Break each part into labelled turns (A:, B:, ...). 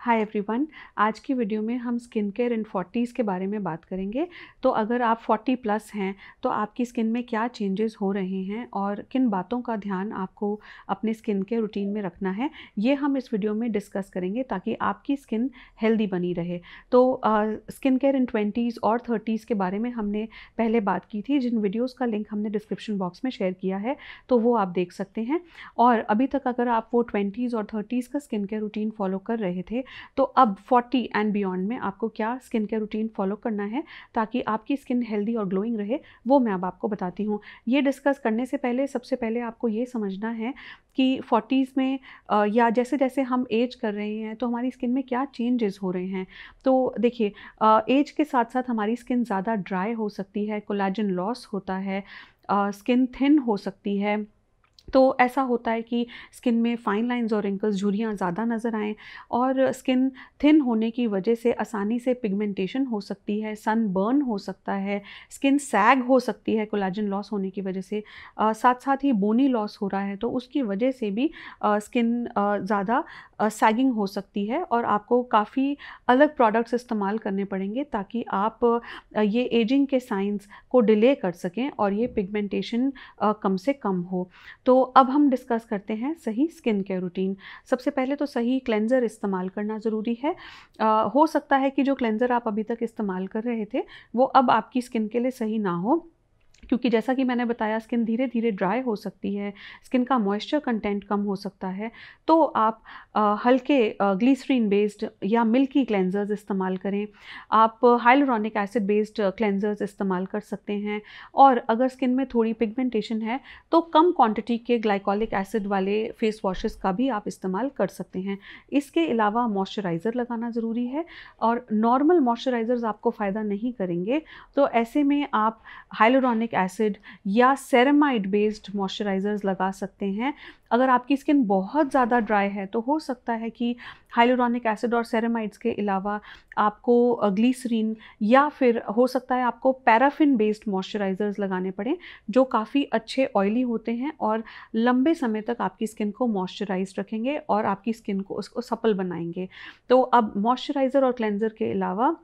A: hi everyone आज की video में हम स्किन केयर इन फोर्टीज़ के बारे में बात करेंगे तो अगर आप फोर्टी प्लस हैं तो आपकी स्किन में क्या चेंजेस हो रहे हैं और किन बातों का ध्यान आपको अपने स्किन केयर रूटीन में रखना है ये हम इस वीडियो में डिस्कस करेंगे ताकि आपकी स्किन हेल्दी बनी रहे तो स्किन केयर इन ट्वेंटीज़ और थर्टीज़ के बारे में हमने पहले बात की थी जिन वीडियोज़ का लिंक हमने डिस्क्रिप्शन बॉक्स में शेयर किया है तो वो आप देख सकते हैं और अभी तक अगर आप वो ट्वेंटीज़ और थर्टीज़ का स्किन केयर रूटीन फॉलो कर रहे थे तो अब 40 एंड बियॉन्ड में आपको क्या स्किन केयर रूटीन फॉलो करना है ताकि आपकी स्किन हेल्दी और ग्लोइंग रहे वो मैं अब आपको बताती हूँ ये डिस्कस करने से पहले सबसे पहले आपको ये समझना है कि फोर्टीज़ में या जैसे जैसे हम एज कर रहे हैं तो हमारी स्किन में क्या चेंजेस हो रहे हैं तो देखिए एज के साथ साथ हमारी स्किन ज़्यादा ड्राई हो सकती है कोलाजन लॉस होता है स्किन थिन हो सकती है तो ऐसा होता है कि स्किन में फ़ाइन लाइंस और रिंकल्स झुरियाँ ज़्यादा नज़र आएँ और स्किन थिन होने की वजह से आसानी से पिगमेंटेशन हो सकती है सन बर्न हो सकता है स्किन सैग हो सकती है कोलाजन लॉस होने की वजह से आ, साथ साथ ही बोनी लॉस हो रहा है तो उसकी वजह से भी आ, स्किन ज़्यादा सैगिंग हो सकती है और आपको काफ़ी अलग प्रोडक्ट्स इस्तेमाल करने पड़ेंगे ताकि आप आ, ये एजिंग के साइंस को डिले कर सकें और ये पिगमेंटेशन कम से कम हो तो तो अब हम डिस्कस करते हैं सही स्किन केयर रूटीन सबसे पहले तो सही क्लेंज़र इस्तेमाल करना ज़रूरी है आ, हो सकता है कि जो क्लेंज़र आप अभी तक इस्तेमाल कर रहे थे वो अब आपकी स्किन के लिए सही ना हो क्योंकि जैसा कि मैंने बताया स्किन धीरे धीरे ड्राई हो सकती है स्किन का मॉइस्चर कंटेंट कम हो सकता है तो आप हल्के ग्लीसरीन बेस्ड या मिल्की क्लेंजर्स इस्तेमाल करें आप हाइलोरॉनिक एसिड बेस्ड क्लेंजर्स इस्तेमाल कर सकते हैं और अगर स्किन में थोड़ी पिगमेंटेशन है तो कम क्वांटिटी के ग्लाइकॉलिक एसिड वाले फेस वॉशेस का भी आप इस्तेमाल कर सकते हैं इसके अलावा मॉइस्चराइज़र लगाना ज़रूरी है और नॉर्मल मॉइस्चराइज़र्स आपको फ़ायदा नहीं करेंगे तो ऐसे में आप हाइलोरॉनिक ग्लूटामिक एसिड या सेरेमाइड बेस्ड मॉइस्चराइज़र्स लगा सकते हैं अगर आपकी स्किन बहुत ज़्यादा ड्राई है तो हो सकता है कि हाइलोरॉनिक एसिड और सेरेमाइड्स के अलावा आपको ग्लीसरीन या फिर हो सकता है आपको पैराफिन बेस्ड मॉइस्चराइज़र्स लगाने पड़े जो काफ़ी अच्छे ऑयली होते हैं और लंबे समय तक आपकी स्किन को मॉइस्चराइज रखेंगे और आपकी स्किन को उसको सफल बनाएंगे तो अब मॉइस्चराइज़र और क्लेंजर के अलावा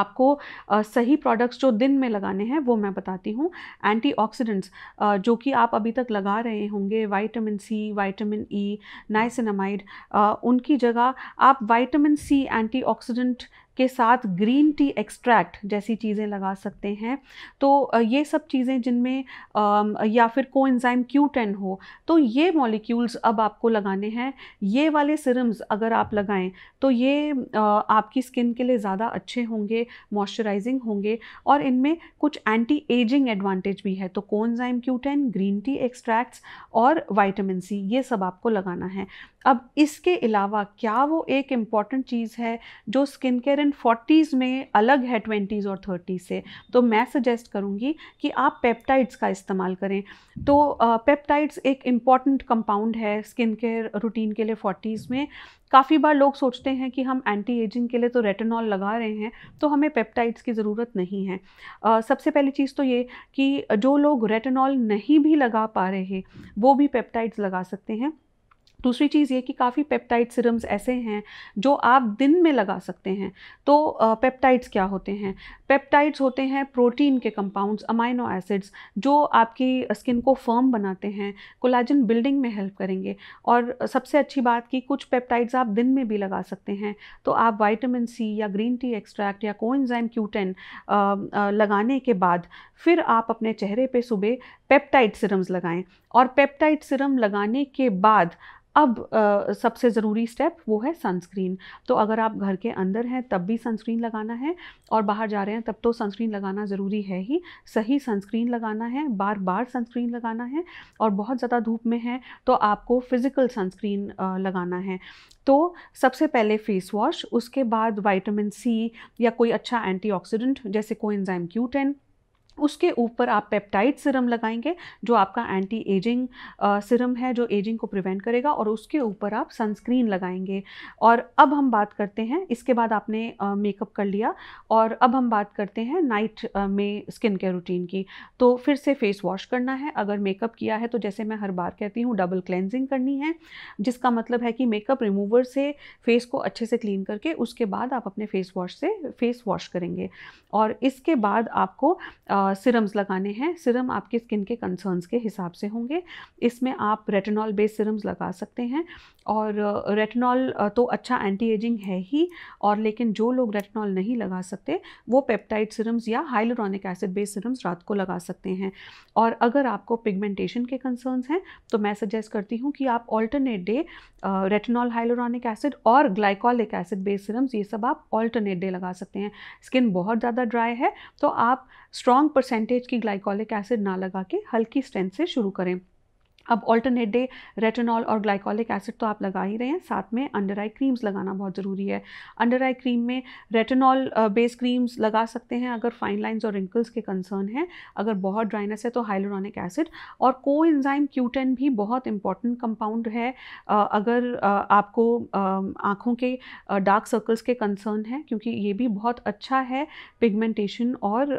A: आपको सही प्रोडक्ट्स जो दिन में लगाने हैं वो मैं बताती हूँ एंटीऑक्सीडेंट्स जो कि आप अभी तक लगा रहे होंगे vitamin C vitamin E niacinamide उनकी जगह आप वाइटामिन सी एंटीऑक्सीडेंट के साथ ग्रीन टी एक्सट्रैक्ट जैसी चीज़ें लगा सकते हैं तो ये सब चीज़ें जिनमें या फिर को एंजाइम क्यू टेन हो तो ये मॉलिक्यूल्स अब आपको लगाने हैं ये वाले सिरम्स अगर आप लगाएं तो ये आपकी स्किन के लिए ज़्यादा अच्छे होंगे मॉइस्चराइजिंग होंगे और इनमें कुछ एंटी एजिंग एडवांटेज भी है तो coenzyme Q ten green tea extracts और वाइटामिन सी ये सब आपको लगाना है अब इसके अलावा क्या वो एक इम्पॉर्टेंट चीज़ है जो स्किन केयर एंड फोर्टीज़ में अलग है ट्वेंटीज़ और थर्टीज़ से तो मैं सजेस्ट करूँगी कि आप पेप्टाइड्स का इस्तेमाल करें तो पेप्टाइड्स एक इम्पॉर्टेंट कंपाउंड है स्किन केयर रूटीन के लिए फोर्टीज़ में काफ़ी बार लोग सोचते हैं कि हम एंटी एजिंग के लिए तो रेटेनॉल लगा रहे हैं तो हमें पेप्टाइड्स की ज़रूरत नहीं है आ, सबसे पहली चीज़ तो ये कि जो लोग रेटेनॉल नहीं भी लगा पा रहे वो भी पेप्टाइड्स लगा सकते हैं दूसरी चीज़ ये कि काफ़ी पेप्टाइड सिरम्स ऐसे हैं जो आप दिन में लगा सकते हैं तो पेप्टाइड्स क्या होते हैं पेप्टाइड्स होते हैं प्रोटीन के कंपाउंड्स अमाइनो एसिड्स जो आपकी स्किन को फर्म बनाते हैं कोलाजन बिल्डिंग में हेल्प करेंगे और सबसे अच्छी बात कि कुछ पेप्टाइड्स आप दिन में भी लगा सकते हैं तो आप वाइटामिन सी या ग्रीन टी एक्सट्रैक्ट या कोइंजाइम क्यूटेन लगाने के बाद फिर आप अपने चेहरे पे सुबह पेप्टाइड सिरम्स लगाएं और पेप्टाइड सिरम लगाने के बाद अब आ, सबसे ज़रूरी स्टेप वो है सनस्क्रीन तो अगर आप घर के अंदर हैं तब भी सनस्क्रीन लगाना है और बाहर जा रहे हैं तब तो सनस्क्रीन लगाना ज़रूरी है ही सही सनस्क्रीन लगाना है बार बार सनस्क्रीन लगाना है और बहुत ज़्यादा धूप में है तो आपको फ़िज़िकल सनस्क्रीन लगाना है तो सबसे पहले फेस वॉश उसके बाद वाइटामिन सी या कोई अच्छा एंटीऑक्सीडेंट जैसे कोई एंजाइम क्यू उसके ऊपर आप पेप्टाइड सिरम लगाएंगे जो आपका एंटी एजिंग सिरम है जो एजिंग को प्रिवेंट करेगा और उसके ऊपर आप सनस्क्रीन लगाएंगे और अब हम बात करते हैं इसके बाद आपने मेकअप कर लिया और अब हम बात करते हैं नाइट में स्किन केयर रूटीन की तो फिर से फेस वॉश करना है अगर मेकअप किया है तो जैसे मैं हर बार कहती हूँ डबल क्लेंजिंग करनी है जिसका मतलब है कि मेकअप रिमूवर से फेस को अच्छे से क्लीन करके उसके बाद आप अपने फेस वॉश से फेस वॉश करेंगे और इसके बाद आपको आ, सिरम्स लगाने हैं सिरम आपकी स्किन के कंसर्न्स के हिसाब से होंगे इसमें आप रेटिनॉल बेस्ड सिरम्स लगा सकते हैं और रेटिनॉल तो अच्छा एंटी एजिंग है ही और लेकिन जो लोग रेटिनॉल नहीं लगा सकते वो पेप्टाइड सिरम्स या हाइलोरॉनिक एसिड बेस्ड सिरम्स रात को लगा सकते हैं और अगर आपको पिगमेंटेशन के कंसर्न्स हैं तो मैं सजेस्ट करती हूँ कि आप alternate day retinol hyaluronic acid और ग्लाइकॉलिक एसिड बेस्ड सिरम्स ये सब आप ऑल्टरनेट डे लगा सकते हैं स्किन बहुत ज़्यादा ड्राई है तो आप स्ट्रॉन्ग परसेंटेज की ग्लाइकॉलिक एसिड ना लगा के हल्की स्ट्रेंथ से शुरू करें अब ऑल्टरनेट डे रेटिनॉल और ग्लाइकोलिक एसिड तो आप लगा ही रहे हैं साथ में अंडर आई क्रीम्स लगाना बहुत ज़रूरी है अंडर आई क्रीम में रेटिनॉल बेस्ड क्रीम्स लगा सकते हैं अगर फाइन लाइंस और रिंकल्स के कंसर्न हैं अगर बहुत ड्राइनेस है तो हाइलोरॉनिक एसिड और को इन्जाइम क्यूटेन भी बहुत इंपॉर्टेंट कंपाउंड है uh, अगर uh, आपको um, आँखों के डार्क uh, सर्कल्स के कंसर्न हैं क्योंकि ये भी बहुत अच्छा है पिगमेंटेशन और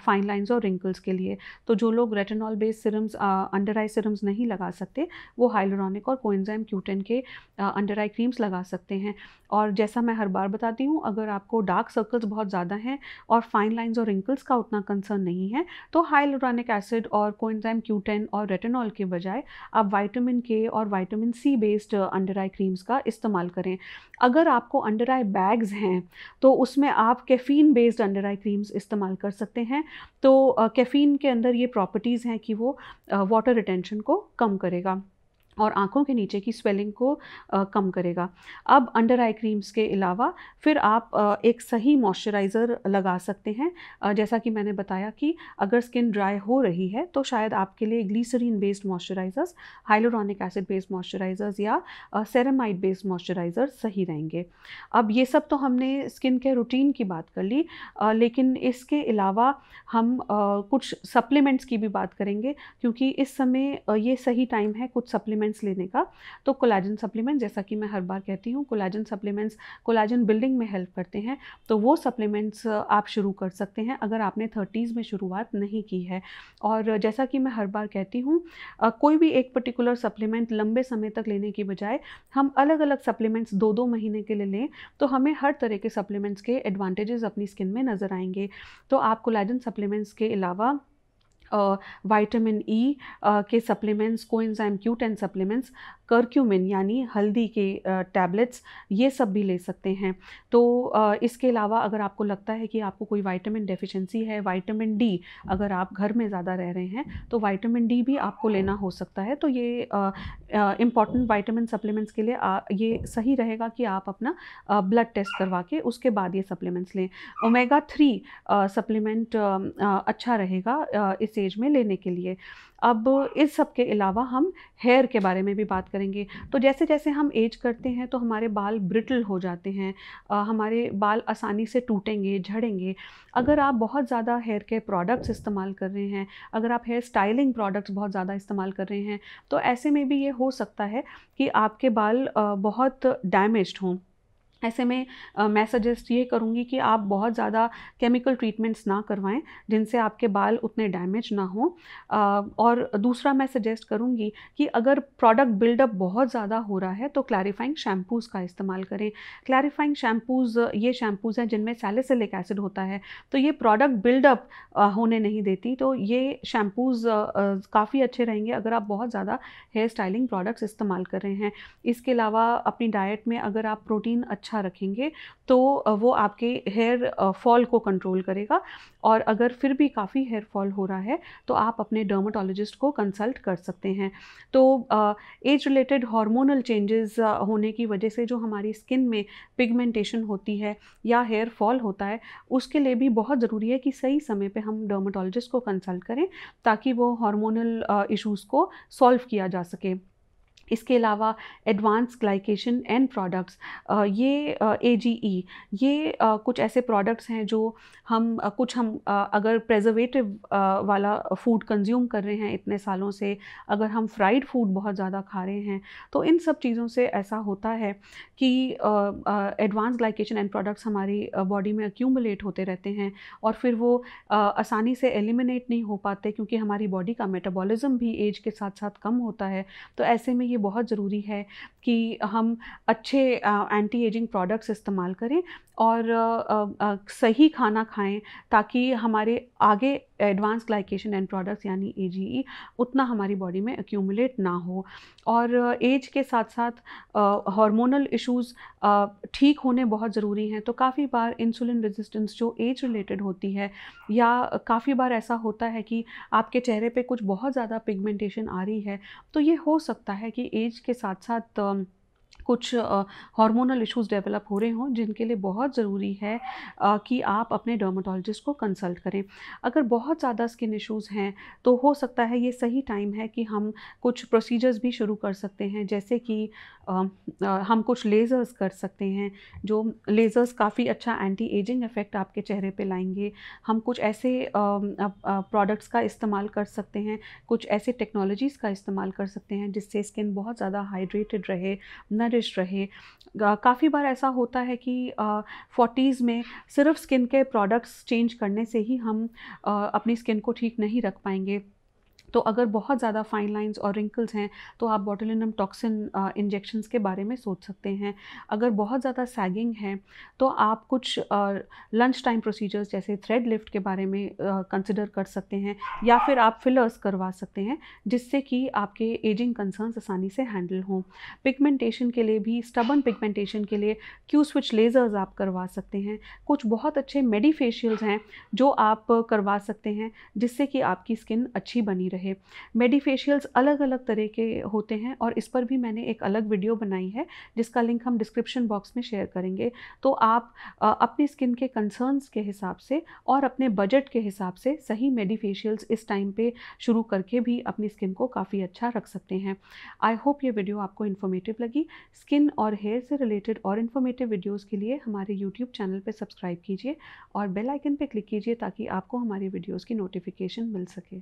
A: फाइन um, लाइन्स और रिंकल्स के लिए तो जो लोग retinol based serums under eye serums नहीं नहीं लगा सकते वो हाइलोरॉनिक और कोइंजाइम क्यूटेन के अंडर आई क्रीम्स लगा सकते हैं और जैसा मैं हर बार बताती हूँ अगर आपको डार्क सर्कल्स बहुत ज़्यादा हैं और फाइन लाइन्स और रिंकल्स का उतना कंसर्न नहीं है तो हाइलोरॉनिक एसिड और कोइंजाइम क्यूटेन और रेटेनॉल के बजाय आप वाइटामिन के और vitamin C based under eye creams का इस्तेमाल करें अगर आपको अंडर आई बैग्स हैं तो उसमें आप caffeine based under eye creams इस्तेमाल कर सकते हैं तो कैफ़ीन के अंदर ये प्रॉपर्टीज़ हैं कि वो वाटर रिटेंशन को कम करेगा और आंखों के नीचे की स्वेलिंग को आ, कम करेगा अब अंडर आई क्रीम्स के अलावा फिर आप आ, एक सही मॉइस्चराइज़र लगा सकते हैं आ, जैसा कि मैंने बताया कि अगर स्किन ड्राई हो रही है तो शायद आपके लिए glycerine based moisturisers hyaluronic acid based moisturisers या सेरेमाइड बेस्ड मॉइस्चराइज़र सही रहेंगे अब ये सब तो हमने स्किन के रूटीन की बात कर ली लेकिन इसके अलावा हम कुछ सप्लीमेंट्स की भी बात करेंगे क्योंकि इस समय ये सही टाइम है कुछ सप्लीमेंट सप्लीमेंट्स लेने का तो कोलाजन सप्लीमेंट जैसा कि मैं हर बार कहती हूँ कोलाजन सप्लीमेंट्स कोलाजन बिल्डिंग में हेल्प करते हैं तो वो सप्लीमेंट्स आप शुरू कर सकते हैं अगर आपने थर्टीज़ में शुरुआत नहीं की है और जैसा कि मैं हर बार कहती हूँ कोई भी एक पर्टिकुलर सप्लीमेंट लंबे समय तक लेने की बजाय हम अलग अलग सप्लीमेंट्स दो दो महीने के लिए लें तो हमें हर तरह के सप्लीमेंट्स के एडवांटेजेस अपनी स्किन में नज़र आएंगे तो आप कोलाजन सप्लीमेंट्स के अलावा vitamin E e, K supplements coenzyme Q ten supplements curcumin यानी हल्दी के टैबलेट्स ये सब भी ले सकते हैं तो इसके अलावा अगर आपको लगता है कि आपको कोई वाइटामिन डेफिशिएंसी है वाइटामिन डी अगर आप घर में ज़्यादा रह रहे हैं तो वाइटामिन डी भी आपको लेना हो सकता है तो ये इम्पॉर्टेंट वाइटामिन सप्लीमेंट्स के लिए आ, ये सही रहेगा कि आप अपना ब्लड टेस्ट करवा के उसके बाद ये सप्लीमेंट्स लें ओमेगा थ्री सप्लीमेंट अच्छा रहेगा इस स्टेज में लेने के लिए अब इस सब के अलावा हम हेयर के बारे में भी बात करेंगे तो जैसे जैसे हम एज करते हैं तो हमारे बाल ब्रिटल हो जाते हैं आ, हमारे बाल आसानी से टूटेंगे झड़ेंगे अगर आप बहुत ज़्यादा हेयर केयर प्रोडक्ट्स इस्तेमाल कर रहे हैं अगर आप हेयर स्टाइलिंग प्रोडक्ट्स बहुत ज़्यादा इस्तेमाल कर रहे हैं तो ऐसे में भी ये हो सकता है कि आपके बाल बहुत डैमेज हों ऐसे में मैं सजेस्ट ये करूँगी कि आप बहुत ज़्यादा केमिकल ट्रीटमेंट्स ना करवाएं जिनसे आपके बाल उतने डैमेज ना हो आ, और दूसरा मैं सजेस्ट करूँगी कि अगर प्रोडक्ट बिल्डअप बहुत ज़्यादा हो रहा है तो क्लैरिफाइंग शैम्पूज़ का इस्तेमाल करें क्लैरिफाइंग शैम्पूज़ ये शैम्पूज़ हैं जिनमें सैलिसिलिक एसिड होता है तो ये प्रोडक्ट बिल्डअप होने नहीं देती तो ये शैम्पूज़ काफ़ी अच्छे रहेंगे अगर आप बहुत ज़्यादा हेयर स्टाइलिंग प्रोडक्ट्स इस्तेमाल कर रहे हैं इसके अलावा अपनी डाइट में अगर आप प्रोटीन अच्छा अच्छा रखेंगे तो वो आपके हेयर फॉल को कंट्रोल करेगा और अगर फिर भी काफ़ी हेयर फॉल हो रहा है तो आप अपने डर्माटोलॉजिस्ट को कंसल्ट कर सकते हैं तो एज रिलेटेड हार्मोनल चेंजेस होने की वजह से जो हमारी स्किन में पिगमेंटेशन होती है या हेयर फॉल होता है उसके लिए भी बहुत ज़रूरी है कि सही समय पे हम डर्माटोलॉजिस्ट को कंसल्ट करें ताकि वो हार्मोनल इश्यूज़ को सॉल्व किया जा सके इसके अलावा एडवांस ग्लाइकेशन एंड प्रोडक्ट्स ये ए जी ई ये कुछ ऐसे प्रोडक्ट्स हैं जो हम कुछ हम अगर प्रेजर्वेटिव वाला फूड कंज्यूम कर रहे हैं इतने सालों से अगर हम फ्राइड फूड बहुत ज़्यादा खा रहे हैं तो इन सब चीज़ों से ऐसा होता है कि एडवांस ग्लाइकेशन एंड प्रोडक्ट्स हमारी बॉडी में अक्यूमुलेट होते रहते हैं और फिर वो आसानी से एलिमिनेट नहीं हो पाते क्योंकि हमारी बॉडी का मेटाबॉलिज्म भी एज के साथ साथ कम होता है तो ऐसे में ये लिए बहुत ज़रूरी है कि हम अच्छे एंटी एजिंग प्रोडक्ट्स इस्तेमाल करें और सही खाना खाएं ताकि हमारे आगे एडवांस ग्लाइकेशन एंड प्रोडक्ट्स यानी ए e, उतना हमारी बॉडी में एक्यूमुलेट ना हो और एज के साथ साथ हार्मोनल इश्यूज ठीक होने बहुत ज़रूरी हैं तो काफ़ी बार इंसुलिन रेजिस्टेंस जो एज रिलेटेड होती है या काफ़ी बार ऐसा होता है कि आपके चेहरे पे कुछ बहुत ज़्यादा पिगमेंटेशन आ रही है तो ये हो सकता है कि एज के साथ साथ कुछ हार्मोनल इश्यूज डेवलप हो रहे हों जिनके लिए बहुत ज़रूरी है कि आप अपने डर्माटोलॉजिस्ट को कंसल्ट करें अगर बहुत ज़्यादा स्किन इश्यूज़ हैं तो हो सकता है ये सही टाइम है कि हम कुछ प्रोसीजर्स भी शुरू कर सकते हैं जैसे कि आ, आ, हम कुछ लेज़र्स कर सकते हैं जो लेज़र्स काफ़ी अच्छा एंटी एजिंग इफ़ेक्ट आपके चेहरे पे लाएंगे हम कुछ ऐसे प्रोडक्ट्स का इस्तेमाल कर सकते हैं कुछ ऐसे टेक्नोलॉजीज़ का इस्तेमाल कर सकते हैं जिससे स्किन बहुत ज़्यादा हाइड्रेटेड रहे न न्यूट्रिश रहे काफ़ी बार ऐसा होता है कि फोर्टीज़ में सिर्फ स्किन के प्रोडक्ट्स चेंज करने से ही हम अपनी स्किन को ठीक नहीं रख पाएंगे तो अगर बहुत ज़्यादा फाइन लाइंस और रिंकल्स हैं तो आप बॉटुलिनम टॉक्सिन इंजेक्शंस के बारे में सोच सकते हैं अगर बहुत ज़्यादा सैगिंग है तो आप कुछ लंच टाइम प्रोसीजर्स जैसे थ्रेड लिफ्ट के बारे में कंसिडर कर सकते हैं या फिर आप फिलर्स करवा सकते हैं जिससे कि आपके एजिंग कंसर्न्स आसानी से हैंडल हों पिगमेंटेशन के लिए भी स्टबन पिगमेंटेशन के लिए क्यू स्विच लेज़र्स आप करवा सकते हैं कुछ बहुत अच्छे मेडिफेशियल्स हैं जो आप करवा सकते हैं जिससे कि आपकी स्किन अच्छी बनी रहे रहे मेडिफेशियल्स अलग अलग तरह के होते हैं और इस पर भी मैंने एक अलग वीडियो बनाई है जिसका लिंक हम डिस्क्रिप्शन बॉक्स में शेयर करेंगे तो आप अपनी स्किन के कंसर्न्स के हिसाब से और अपने बजट के हिसाब से सही मेडिफेशियल्स इस टाइम पे शुरू करके भी अपनी स्किन को काफ़ी अच्छा रख सकते हैं आई होप ये वीडियो आपको इन्फॉर्मेटिव लगी स्किन और हेयर से रिलेटेड और इन्फॉर्मेटिव वीडियोज़ के लिए हमारे यूट्यूब चैनल पर सब्सक्राइब कीजिए और बेल आइकन पर क्लिक कीजिए ताकि आपको हमारी वीडियोज़ की नोटिफिकेशन मिल सके